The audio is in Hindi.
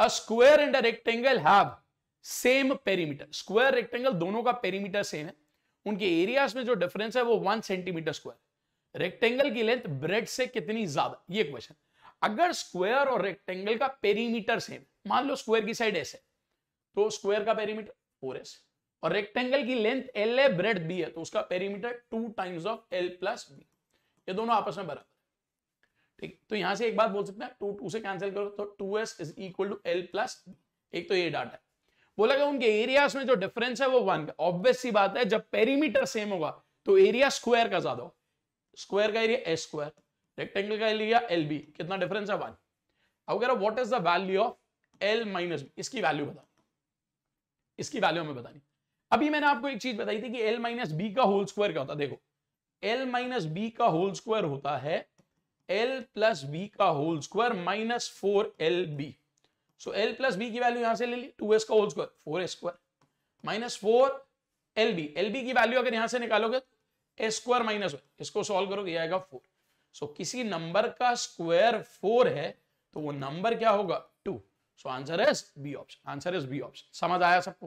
a square and a rectangle have same perimeter square rectangle दोनों का perimeter same है उनके areas में जो difference है वो वन सेंटीमीटर स्क्वायर रेक्टेंगल की लेंथ ब्रेड से कितनी ज्यादा ये क्वेश्चन अगर स्क्वायर और रेक्टेंगल का पेरीमीटर सेम मान लो स्क्वायर की साइड एस है तो स्क्वायर का पेरीमीटर फोर एस और रेक्टेंगल की लेंथ एल है ब्रेड बी है तो उसका perimeter two times of L plus B ये दोनों आपस में बराबर ठीक तो यहां से एक बात बोल सकते हैं टू टू से कैंसिल करो तो two S is equal to L plus एक तो ये डाटा बोला गया उनके एरिया में जो डिफरेंस है वो वन का ऑब्वियस सी बात है जब पेरीमीटर सेम होगा तो एरिया स्क्वायर का ज्यादा हो स्क्वायर का एरिया एस स्क्वायर रेक्टेंगल का एरिया एल बी कितना डिफरेंस है वन अब कह रहा is the value of L minus B इसकी वैल्यू बताओ इसकी वैल्यू हमें बतानी अभी मैंने आपको एक चीज बताई थी कि एल माइनस बी का होल स्क्वायर क्या होता है देखो एल माइनस बी का होल स्क्वायर होता है एल प्लस बी का whole square minus four L B so L plus B की वैल्यू यहां से ले ली टू एस का whole square four S square minus four L B L B की वैल्यू अगर यहां से निकालोगे एस स्क्वायर माइनस वन इसको सॉल्व करोगे आएगा फोर सो किसी नंबर का स्क्वायर फोर है तो वो नंबर क्या होगा two so answer is B option answer is B option समझ आया सबको